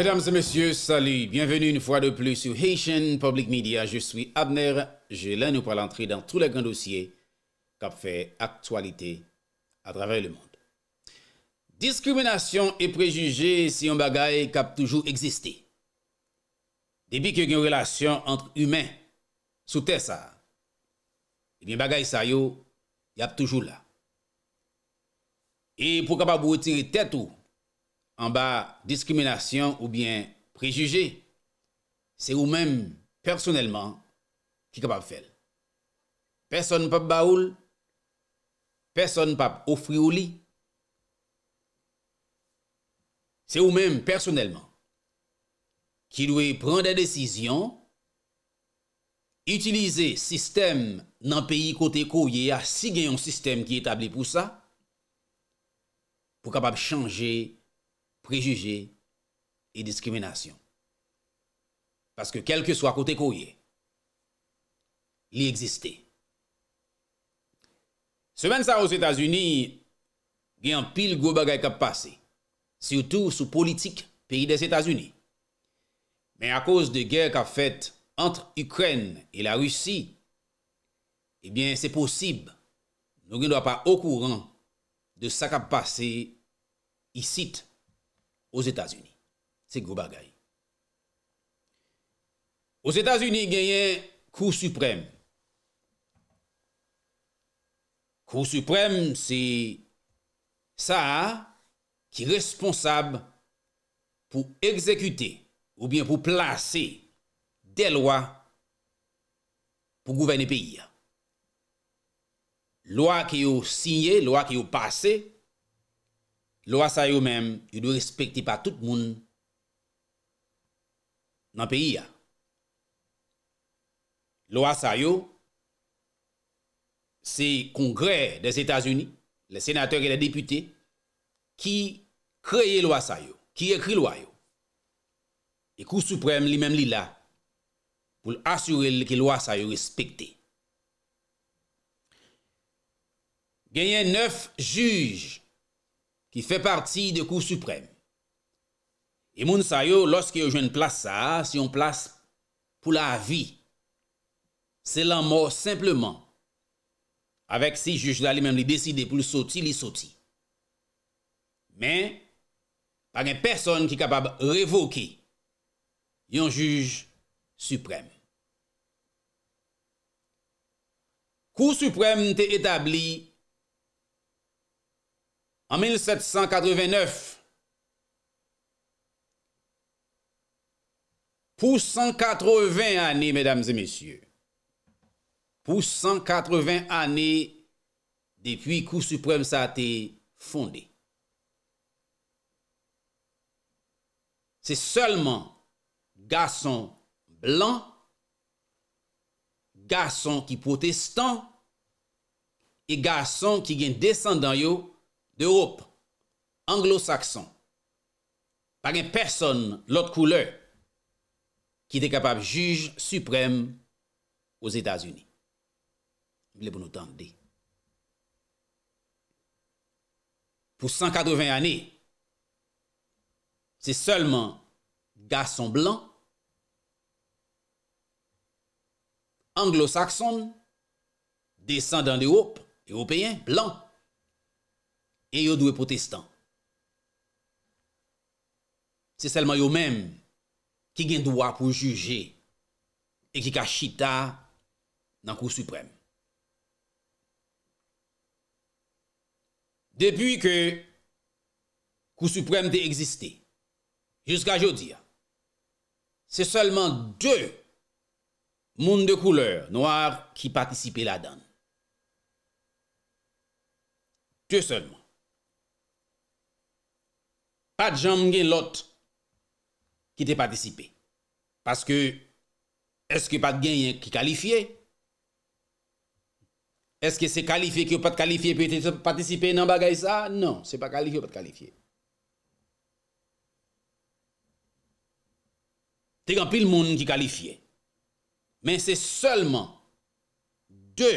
Mesdames et messieurs, salut, bienvenue une fois de plus sur Haitian Public Media. Je suis Abner, je l'aime pour l'entrée dans tous les grands dossiers qui ont fait actualité à travers le monde. Diskrimination et préjugés sont un bagaille qui a toujours existé. Depuis qu'il y a eu une relation entre humains, sous terre, ça, et eh bien un bagaille sérieux, il y a toujours là. Et pourquoi pas vous retirez tête ou an ba diskriminasyon ou byen prejuge, se ou men personelman ki kapap fel. Person pa ba oul, person pa ofri ou li, se ou men personelman ki lwe prende desisyon, itilize sistem nan peyi kote ko, ye a si gen yon sistem ki etabli pou sa, pou kapap chanje préjugés et discrimination. Parce que quel que soit côté courrier, il existait. Semaine ça aux États-Unis, il y a un pile gros bagages qui a passé, surtout sous politique pays des États-Unis. Mais à cause de guerre qu'a faite entre Ukraine et la Russie, eh bien, c'est possible. Nous ne sommes pas au courant de ce qui a passé ici Os Etats-Unis. Se grou bagay. Os Etats-Unis ganyen kou suprèm. Kou suprèm se sa ki responsab pou ekzekute ou bien pou plase de loa pou gouvene peyi. Lowa ki yo sinye, loa ki yo pase, Lwa sa yo mèm, yo do respecti pa tout moun nan peyi ya. Lwa sa yo, se kongre de Zeta Zuni, le senateur e de depute, ki kreye lwa sa yo, ki ekri lwa yo. E kou souprem li mèm li la pou l'assure li ki lwa sa yo respecti. Genyen 9 jujj. ki fè parti de kou suprèm. E moun sayo, los ki yo jwen plas sa, si yon plas pou la vi, se lan mò simplement avèk si juj lalim mèm li deside pou li soti, li soti. Mè, pagnè person ki kapab revoke, yon juj suprèm. Kou suprèm te etabli En 1789, pou 180 anè, mesdames et messieurs, pou 180 anè depi Kousuprem sa te fondè. Se seulement gason blan, gason ki potestan, e gason ki gen descendant yo d'Europe, anglo-saxon, par une personne l'autre couleur qui était capable juge suprême aux États-Unis. Vous voulez pour Pour 180 années, c'est seulement garçon blanc, anglo-saxon, descendant d'Europe, européen, blanc, E yo dwe protestant. Se selman yo mem ki gen dwa pou juje e ki ka chita nan kou suprèm. Depi ke kou suprèm de existé jiska jodia, se selman dwe moun de kouleur noar ki patisipe la dan. Dwe selman. Pat janm gen lot ki te patisipe. Paske, eske pat gen yon ki kalifiye? Eske se kalifiye ki yo pat kalifiye pe te patisipe nan bagay sa? Non, se pa kalifiye, yo pat kalifiye. Te gan pil moun ki kalifiye. Men se seulement de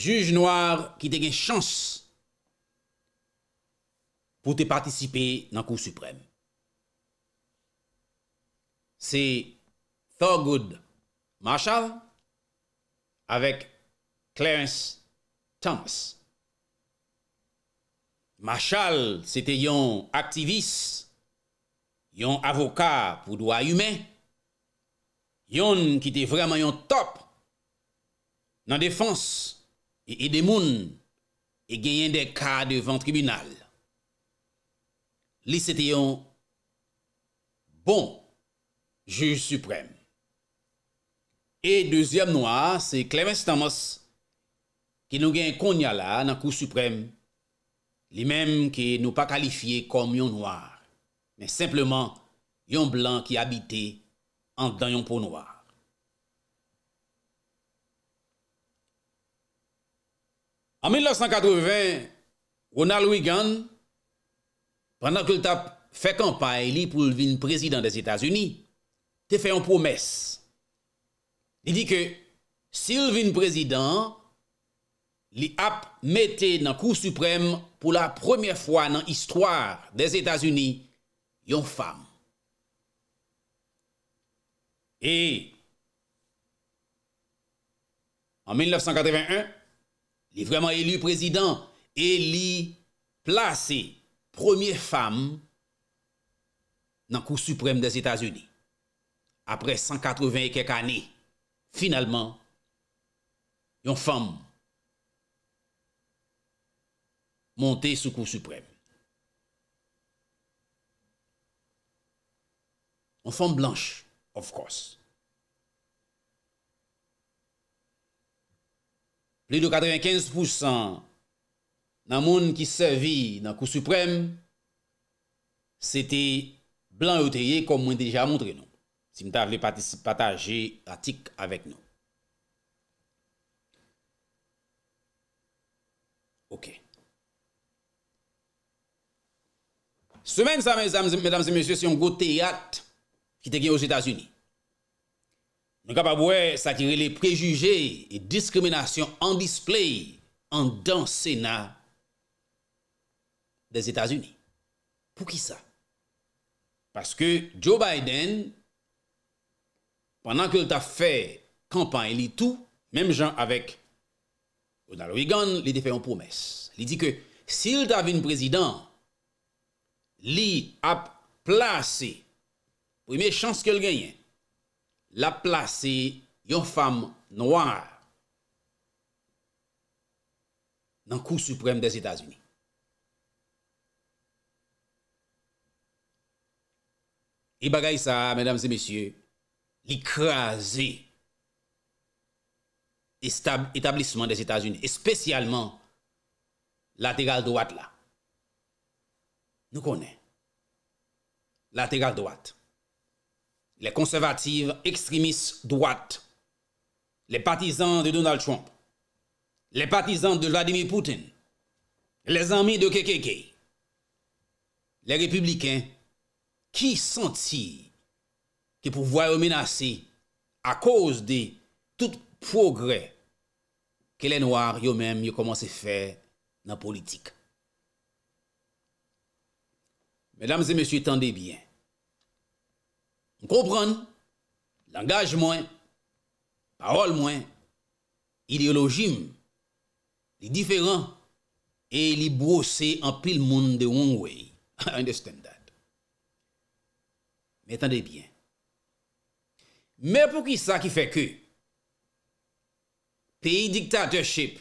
juj noar ki te gen chans pou te partisipe nan kou suprèm. Se Thorgood Marshall, avèk Clarence Thomas. Marshall, se te yon aktivis, yon avokat pou doa yume, yon ki te vreman yon top, nan defans, e edemoun, e genyen de ka devan tribunal. li sete yon bon juj suprèm. E dezyam noua, se Clemens Tamos, ki nou gen konyala nan kou suprèm, li menm ki nou pa kalifiye kom yon nouar, men simplement yon blan ki abite an dan yon pou nouar. An 1980, Ronald Reagan, pandan ke l tap fè kampay li pou l vin prezidant des Etats-Unis, te fè yon promes. Li di ke, si l vin prezidant, li ap mette nan kou suprem pou la premier fwa nan istwar des Etats-Unis, yon fam. E, an 1981, li vreman elu prezidant, e li plase premier femme nan kou suprèm des Etats-Unis. Apre 180 kek anè, finalman, yon femme monte sou kou suprèm. Yon femme blanche, of course. Ple de 95% nan moun ki servi nan kou suprèm, se te blan yoteye kom mwen deja moun tre nou, si mta vle patajé atik avek nou. Ok. Semen sa, mesdames et messieurs, si yon go te yate ki te gye ou Zetasuni, mwen ka pa bouè satire le prejuge e diskriminasyon an display an dans sénat des États-Unis. Pour qui ça? Parce que Joe Biden, pendant qu'il a fait campagne, il tout, même gens avec Ronald Reagan, il a fait une promesse. Il dit que s'il a un président, il a placé, première chance qu'il gagne, l'a placé une femme noire dans le Cour suprême des États-Unis. Et bagay ça, mesdames et messieurs, l'écrasé établissement des États-Unis, et spécialement latéral droite là. Nous connaissons. latérale droite. Les conservatives extrémistes droite. Les partisans de Donald Trump. Les partisans de Vladimir Poutine. Les amis de KKK, Les républicains Ki senti ki pou voy o menase a koz de tout progre ke le noyar yo menm yo komanse fè nan politik? Medams e monsi, tande bien. M konpran, langaj mwen, parol mwen, ideolojim, li diferan, e li brose an pil moun de one way. I understand. Metan de byen. Me pou ki sa ki fe ke peyi diktatorship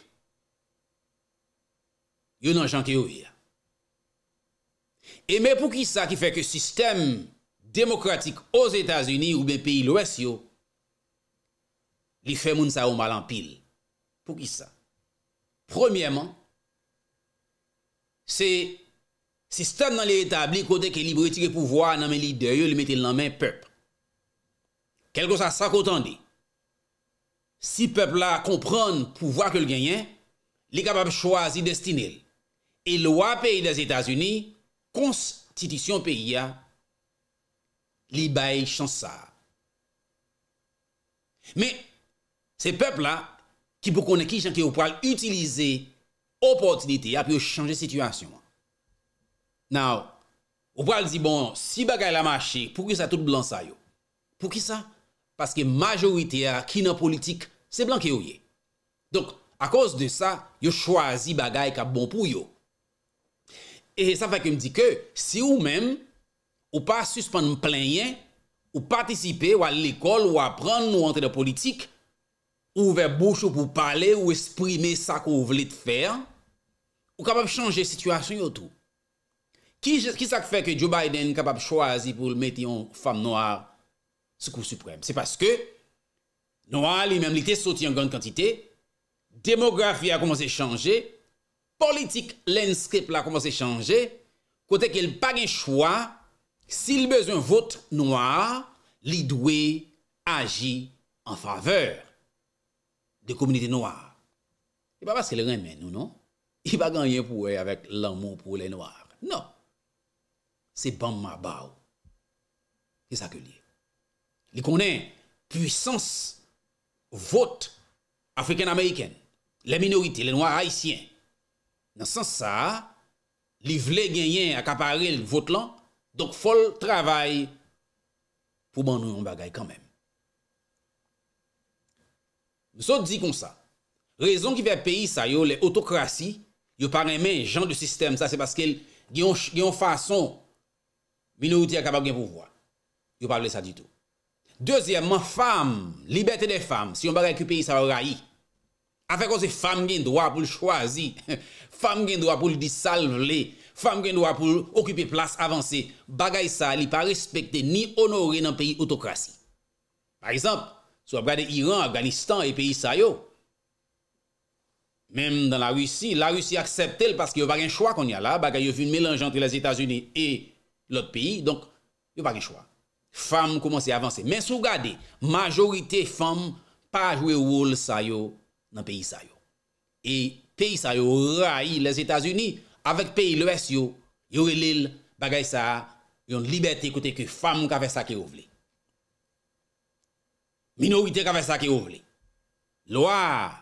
yo nan jante yo vya. E me pou ki sa ki fe ke sistem demokratik oz Etasuni ou be peyi lwes yo li fe moun sa ou malan pil. Pou ki sa. Premyèman, se Sistem nan li etabli kote ke li pou etike pou vwa nan men li deryo li mette nan men pep. Kelko sa sakotande, si pep la kompran pou vwa ke l genyen, li kapap chwazi destine il. E lwa pe yi das Etasuni, konstitisyon pe yi ya, li bay chansar. Me, se pep la, ki pou konen ki chanke ou pwal, utilize opotilite api ou chanje situasyon an. Nou, ou pral di bon, si bagay la mache, pou ki sa tout blan sa yo? Pou ki sa? Paske majorite a kinapolitik se blan ki yo ye. Donk, a kos de sa, yo chwazi bagay ka bon pou yo. E sa fa ki m di ke, si ou men, ou pa suspande m plenye, ou patisipe ou al l'ekol ou apren nou antre de politik, ou ver bouchou pou pale ou esprime sa ko ou vle te fer, ou kapab chanje situasyon yo tou. Ki sa ke fè ke Joe Biden kapap chwazi pou meti yon femme noire soukou suprèm? Se paske, noire li menmite soti yon gande kantite, demografi a komanse chanje, politik lenskrip la komanse chanje, kote ke l pa gen chwa, si l bezon vote noire, li dwe agi an faveur de komunite noire. E pa paske le renmen nou, non? I pa ganyen pou e avèk l anmon pou le noire. Non! Se ban ma ba ou. Se sa ke li. Li konen puissance vote Afrikan-Amerikan, le minorite, le noir Haitien. Nan san sa, li vle genyen akapare l vote lan, donk fol travay pou ban nou yon bagay kanmen. Nou sa di kon sa. Rezon ki ve peyi sa yo, le autokrasi, yo paremen jan de sistem, sa se baske li yon fason Bin nou ti akabab gen pou vwa. Yo pable sa di tou. Dezyèm, man fam, libetè de fam, si yon bagay ki peyi sa va ra yi. Afè kon se fam gen doa pou l'chwazi, fam gen doa pou l'disalvele, fam gen doa pou l'okupè plas avansè, bagay sa li pa respekte ni onore nan peyi otokrasi. Par exemple, sou a brade Iran, Afghanistan e peyi sa yo. Mem dan la Rusi, la Rusi akseptel paske yo bagen chwa kon ya la, bagay yo vi mèlange antre les Etats-Unis et L'ot peyi, donk, yo pa ki chwa. Fem koumanse avanse. Men sou gade, majorite fem pa jwe woul sa yo nan peyi sa yo. E peyi sa yo rayi les Etats-Unis avèk peyi lwes yo, yo elil bagay sa, yon libeti kote ki fem kave sa ki ouvle. Minorite kave sa ki ouvle. Lwa,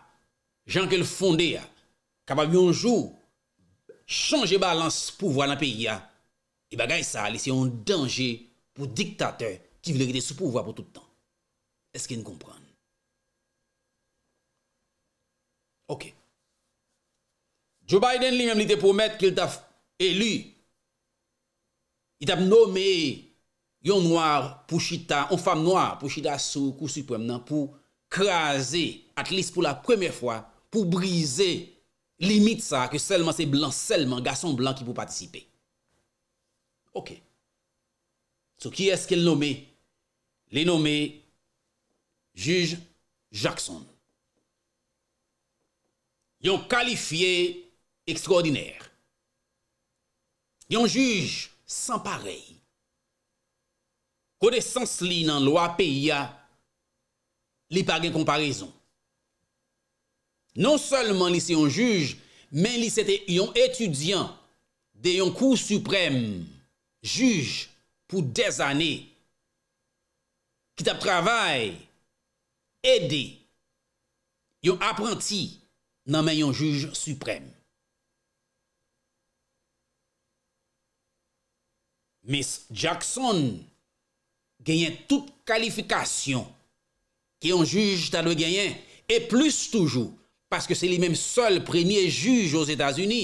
jan ke l fonde ya, kaba yon jou, chanje balans pouvo an nan peyi ya, I bagay sa li se yon dange pou diktater ki vile rite sou pouvwa pou tout tan. Eske yon kompran? Ok. Joe Biden li men li te pou met ki yon taf elu yon taf nome yon noar pou chita yon fame noar pou chita sou pou krasi at least pou la premye fwa pou brise limit sa ke selman se blan, selman gason blan ki pou patisipe. Ok, so ki eske l nome? Li nome juj Jackson. Yon kalifiye ekstraordinèr. Yon juj san parey. Kode sens li nan lo apè ya li par gen komparison. Non solman li se yon juj, men li se te yon etudyan de yon kou suprem. juj pou dez ane ki tap travay edi yon apranti nan men yon juj suprem. Miss Jackson genyen tout kalifikasyon ki yon juj talwe genyen e plus toujou paske se li menm sol premye juj os Etats-Uni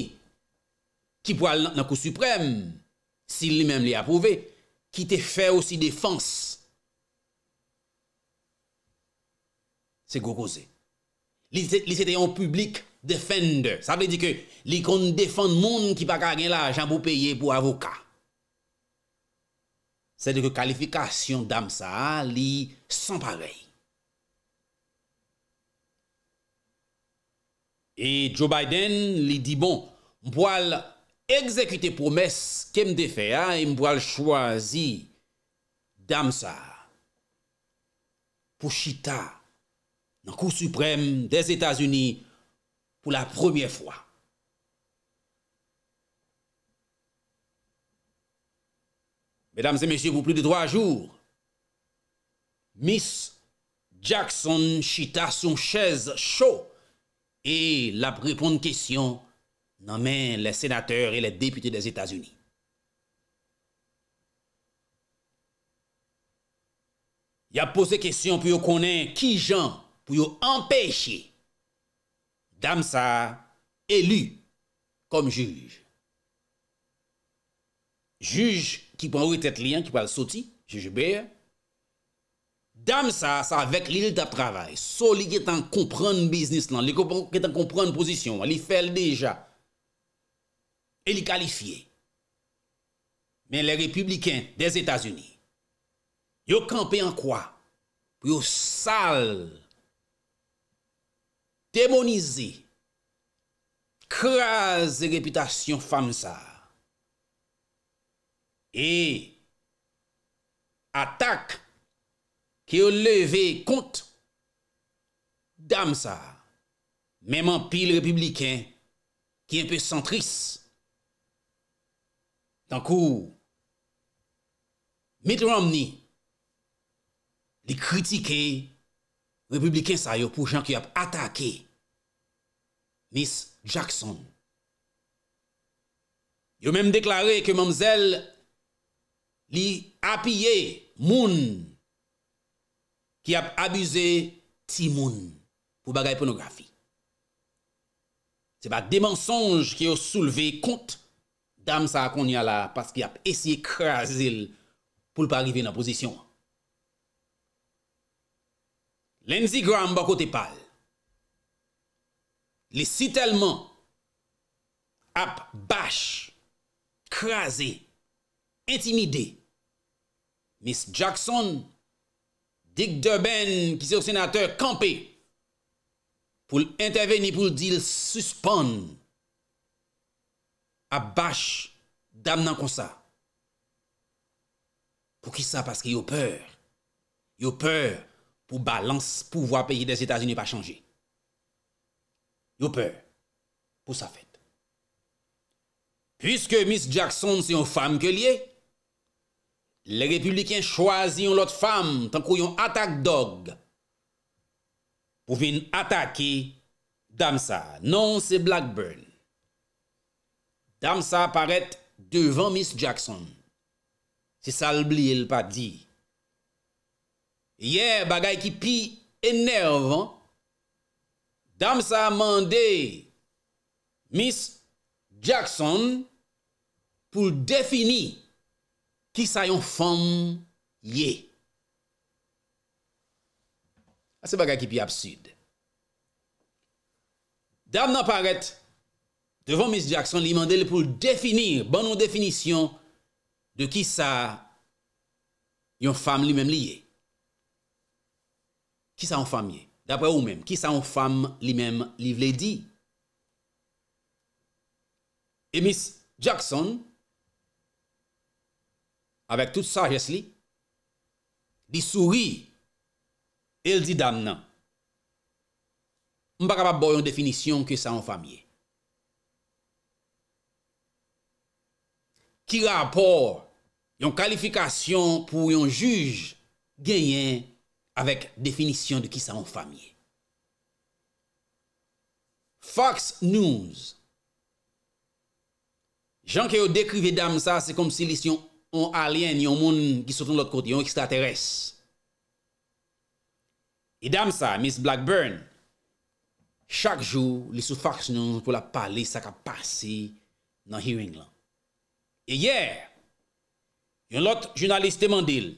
ki po al nan kou suprem si li men li apouve, ki te fè osi defans. Se gokoze. Li se te yon publik defende. Sa pè di ke li kon defande moun ki pa kage la jan pou peye pou avoka. Se di ke kalifikasyon dam sa, li san parey. E Joe Biden li di bon, mpoal mpoal Ekzekite promes kem defè a, imbo al chwazi dam sa pou chita nan kou suprem des Etats-Unis pou la premier fwa. Medam se mesye pou pli de 3 jour, Miss Jackson chita son chèze chou e la preponde kesyon nan men lè sénatèr et lè dépitè des Etats-Unis. Y ap pose kèsyon pou yo konen ki jan pou yo empèche dam sa elu kom juge. Juge ki pou an ou etè tlien, ki pou al soti, jujube, dam sa sa vek li lè tap travay, so li ket an kompran business lan, li ket an kompran posisyon, li fel deja E li kalifiye. Men le republiken des Etats-Unis. Yo kampe an kwa. Pyo sal. Demonize. Kraze reputasyon fam sa. E. Atak. Ki yo leve kont. Dam sa. Men man pil republiken. Ki en pe sentrisse. Tan kou, Mitt Romney li kritike republiken sa yo pou jan ki ap atake Miss Jackson. Yo menm deklare ke mamzel li apye moun ki ap abize ti moun pou bagay ponografi. Se ba de mensonj ki yo souleve kont Dam sa akon ya la paski bon ap esye krasil pou l pa rive nan posisyon. Lenzi Graham bako te pal. Li sitelman ap bashe, krasi, intimide. Miss Jackson, Dick Durban, ki se o senateur kampe, pou l interveni pou l dil susponne. A bache dam nan konsa. Pou ki sa? Pask yo peur. Yo peur pou balans pou vo ap peyi des Etats-Unis pa chanje. Yo peur pou sa fèt. Piske Miss Jackson se yon fam ke liye, le republiken chwazi yon lot fam tankou yon atak dog pou vin atake dam sa. Non se Blackburn. Dam sa paret devan Miss Jackson. Se salbli el pa di. Ye bagay ki pi enervan. Dam sa mande Miss Jackson pou defini ki sa yon fom ye. Ase ah, bagay ki pi ap sud. Dam nan paret. Devon Miss Jackson li mande li pou definir banon definisyon de ki sa yon fam li men liye. Ki sa yon fam ye? Dapre ou men, ki sa yon fam li men li vle di? E Miss Jackson, avek tout sa jesli, di souri, el di dam nan. M pa kapab bo yon definisyon ki sa yon fam ye. ki rapor yon kalifikasyon pou yon juj genyen avek definisyon de ki sa moun famye. Fox News. Jan ke yo dekrive dam sa, se kom si lis yon alyen, yon moun ki soufoun lout koti, yon ekstateres. E dam sa, Miss Blackburn, chak jou lis ou Fox News pou la pali sa ka pasi nan hearing lan. E yè, yon lot jounalist te mandil,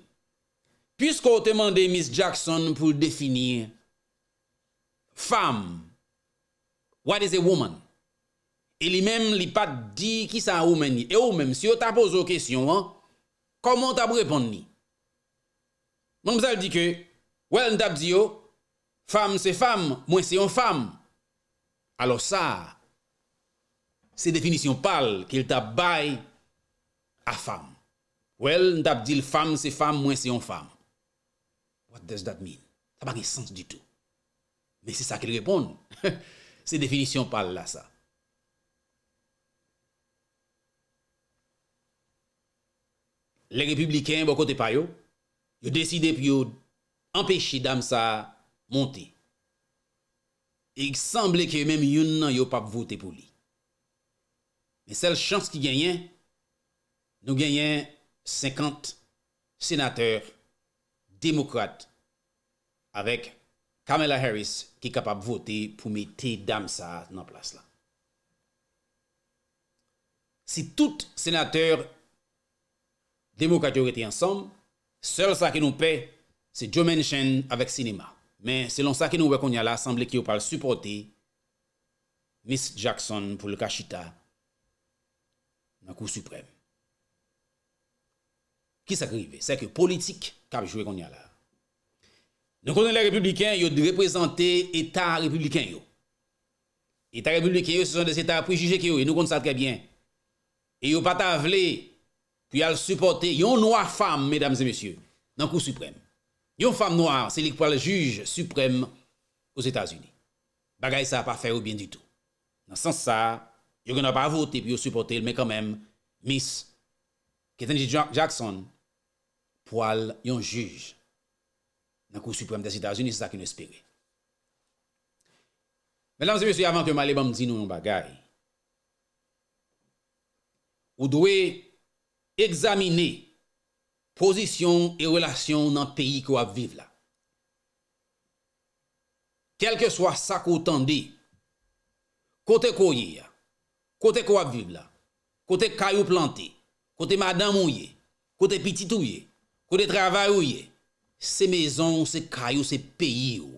piskou te mandil Miss Jackson pou definir Femme. What is a woman? E li men li pat di ki sa ou men ni. E ou men, si yo ta pozo kesyon an, koman ta pou repond ni? Moun mzal di ke, wèl n tap di yo, Femme se Femme, mwen se yon Femme. Alo sa, se definisyon pal, ki l tap baye, A fam. Well, n tap di l fam se fam mwen se yon fam. What does that mean? Ta pa ki sens di tou. Men se sa ki l repon nou. Se definisyon pal la sa. Le republiken bokote pa yo. Yo deside pi yo empeshi dam sa monte. Ik samble ki menm yon nan yo pap vote pou li. Men sel chans ki genyen Nou genyen 50 senatèr demokrate avèk Kamela Harris ki kapap votè pou mè te dam sa nan plas la. Si tout senatèr demokrate yo gète ansom, sèl sa ki nou pè, se jo men chèn avèk sinema. Mè, selon sa ki nou wè kon ya la, sanble ki yo pal supportè, Miss Jackson pou lè kachita, nan kou suprem. Ki sa krive? Seke politik kabjouwe kon ya la. Nou konen lè republiken, yo di represente etat republiken yo. Etat republiken yo, se son des etat prejije ki yo, yo e nou konen sa trebyen. E yo pata vle, pi al supporte, yon noua fam, mesdames et messieurs, nan kou suprême. Yon fam noua, se lik pou al juj suprême, os Etats-Unis. Bagay sa pa fè ou bien di tou. Nan sans sa, yo gen ap avote pi yo supporte, men kanmèm, misse Etanji Jackson poal yon juj nan kou suprèm de Sida Azuni, se sa ki nou espere. Menanm se monsi avan ke malè ban mdzi nou yon bagay, ou dwe examine pozisyon e relasyon nan peyi kou ap viv la. Kel ke swa sa kou tanbi, kote kou ye ya, kote kou ap viv la, kote kay ou planti, Kote madame ou ye, kote pitit ou ye, kote travay ou ye, se mezon ou se kay ou se peyi ou.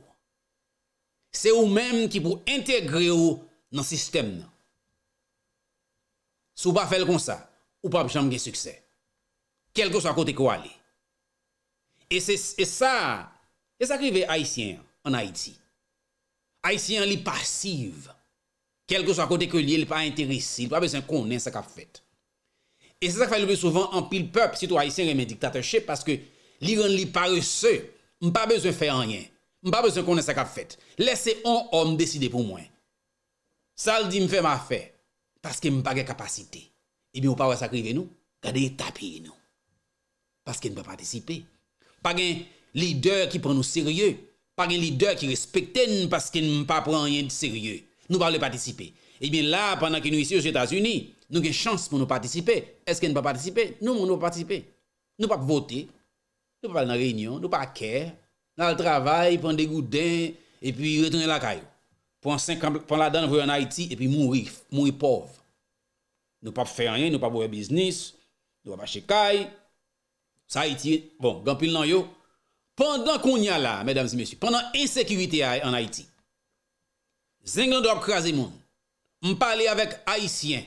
Se ou menm ki pou entegre ou nan sistem nan. Sou pa fel kon sa, ou pa ap chanm ge suksè. Kelke sa kote kwa li. E, e sa, e sa krive Haitien an Haiti. Haitien li pasiv. Kelke sa kote kwa li, li pa entere si, pa ap esen konen sa ka fet. E sa sa fay loube souvan an pil pep si tou a isen reme diktatashep Paske li ren li pare se Mpa beze fè anyen Mpa beze konen sa kap fèt Lese an om deside pou mwen Sal di mfè ma fè Paske mpa gen kapasite E bi ou pa wè sakrive nou Gade tapire nou Paske mpa patisipe Pag en lider ki pren nou serye Pag en lider ki respekten Paske mpa pren anyen serye Nou pa le patisipe E eh bin non, la, pandan ki nou isi yo sou Etats-Unis, nou gen chans pou nou patisipe. Eske nou pa patisipe? Nou moun nou patisipe. Nou pa p'vote, nou pa pal nan reynyon, nou pa akè, nan al travay, pan de gouden, e pi retounen la kayo. Pan la dan vwe en Haiti, e pi moun ripov. Nou pa p'fè anye, nou pa vwe biznis, nou pa bache kay, sa Haiti, bon, gampil nan yo. Pandan kon n'ya la, mèdames et messieurs, pandan e-sekurite a en Haiti, zenglan do ap krasi moun, M pa ale avèk Haitien.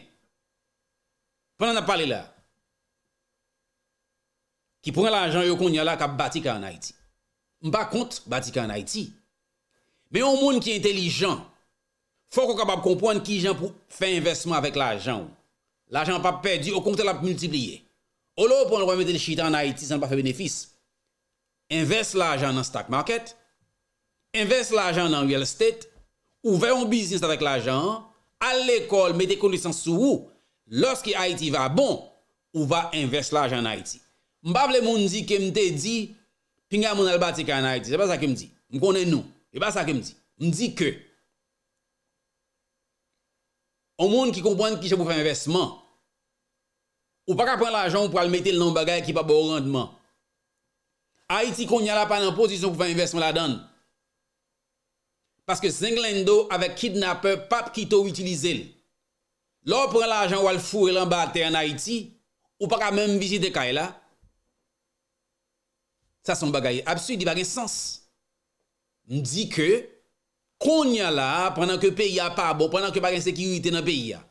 Pon an ap pale la. Ki pon an l'ajan yo kon nye la ka bati ka an Haiti. M pa kont bati ka an Haiti. Be yon moun ki intelligent. Fok yo kabab kompon ki jan pou fè investman avèk l'ajan. L'ajan pa pedi, yo kontel ap multipliye. Olo pon an wèmède l'chita an Haiti, san pa fè benefis. Invest l'ajan nan stock market. Invest l'ajan nan real estate. Ouve yon biznis avèk l'ajan. Al l'ekol, mette kondisans sou ou, loske Haiti va bon, ou va invest laj an Haiti. Mbap le moun di ke mte di, pinga moun el batik an Haiti, se pa sa ke mdi, mkone nou, se pa sa ke mdi, mdi ke, an moun ki kompwenn ki che pou fè investman, ou pa ka pren l'ajon pou al mette l nan bagay ki pa bo randman. Haiti kon nye la pa nan posisyon pou fè investman la danne. Paske Senglendo ave kidnapper pap ki tou itilize li. Lò pran la jan wale fure lan bati an Haiti, ou pa ka mèm vizite ka e la. Sa son bagay absurdi bagen sens. Ndi ke, konya la pran anke peyi apabo, pran anke bagen sekirite nan peyi a.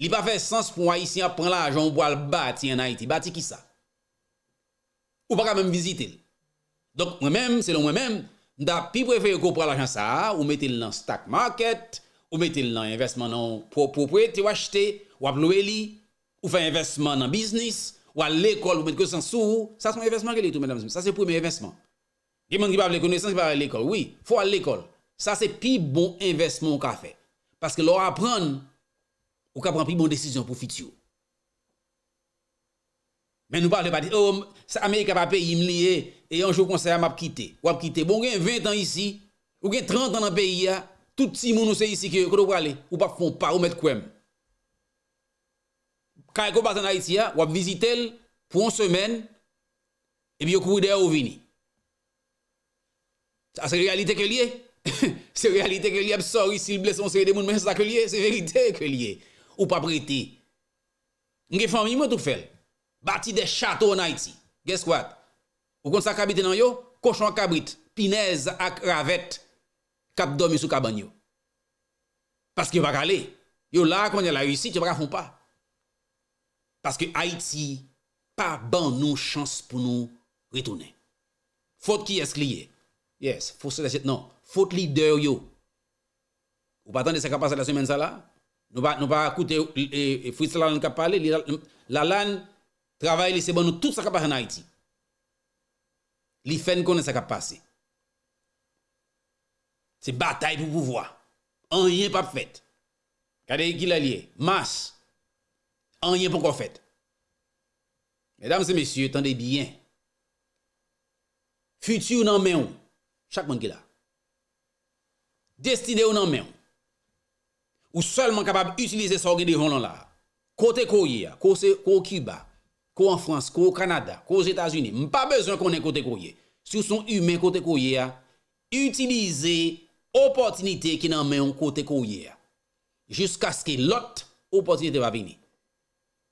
Li pa fe sens pou waye si jan pran la jan wale bati an Haiti. Bati ki sa. Ou pa ka mèm vizite li. Donk mèmèm, selon mèmèm, Nda pi prefe yon ko pral ajan sa, ou mette l nan stack market, ou mette l nan investman nan propriété ou achete, ou ap noueli, ou fè investman nan biznis, ou al l'ekol ou mette kousan sou. Sa son investman ke li tout, mèdames et mèdames, sa se pou yon investman. Di mèdre ki pa vle kone, sa se ki pa vle l'ekol. Oui, fou al l'ekol. Sa se pi bon investman ou ka fè. Paske lò a pran, ou ka pran pi bon desisyon pou fit yo. Mè nou parle de pati, oh, sa ame yon ka pape, yon liye. E anjou konsey a map kite. Wap kite. Bon gen 20 an isi. Ou gen 30 an an peyi ya. Tout ti moun ou se isi ki yo. Koto prale. Ou pap fon pa. Ou met kwen. Ka e ko patan ha iti ya. Wap vizite el. Pou an semen. E bi yo kou de a ou vini. A se realite ke liye. Se realite ke liye. Absor isi. Bleson seye de moun. Men sa ke liye. Se verite ke liye. Ou pap rete. Nge fanyi moun tou fel. Bati de chato an ha iti. Gess kwa? Gess kwa? Ou kon sa kabite nan yo, cochon cabrit, pinez ak ravette, kap dormi sous cabanyo. Parce que va aller. Yo là y a la réussite, yo pas faire pas. Parce que Haïti pas ban nou chance pour nous retourner. Faute qui est lié. Yes, faute non, faute leader yo. Ou pas attendre ça passe la semaine ça là. Nous pas nous pas écouter et, et, et Fritz Lalanne qui a parlé, travaille c'est bon nous tout ça qui passe en Haïti. Li fen konen sa ka pase. Se batay pou pouvoa. Anye pa pfet. Kade yi kilalye. Mas. Anye pou kwa fet. Medam se mesye, tande bien. Futu nan men ou. Chakman kila. Destine ou nan men ou. Ou solman kapab utilize sa organi yon lan la. Kote ko yi ya. Kote ko kiba. Kou an Frans, kou an Kanada, kou an Etats-Unis. M pa bezon konen kote kou ye. Sou son humen kote kou ye a. Utilize opotinite ki nan men yon kote kou ye a. Jusk aske lot opotinite va vini.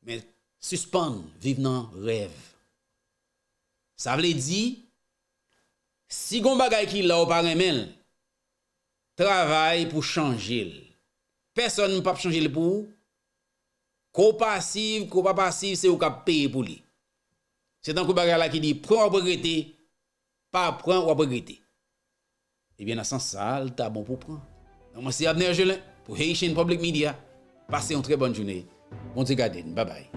Men suspande, vive nan rev. Sa vle di, si goun bagay ki la ou parè men, travay pou chanjil. Person m pa chanjil pou ou? Ko pasiv, ko pa pasiv, se ou ka peye pou li. Se tan kou bagay la ki di, pren ou ap regrette, pa pren ou ap regrette. Ebyen a san sal, ta bon pou pren. Nan mwansi ap ner jelen, pou Heyshin Public Media, pase yon tre bon jounen. Mwansi gaden, babay.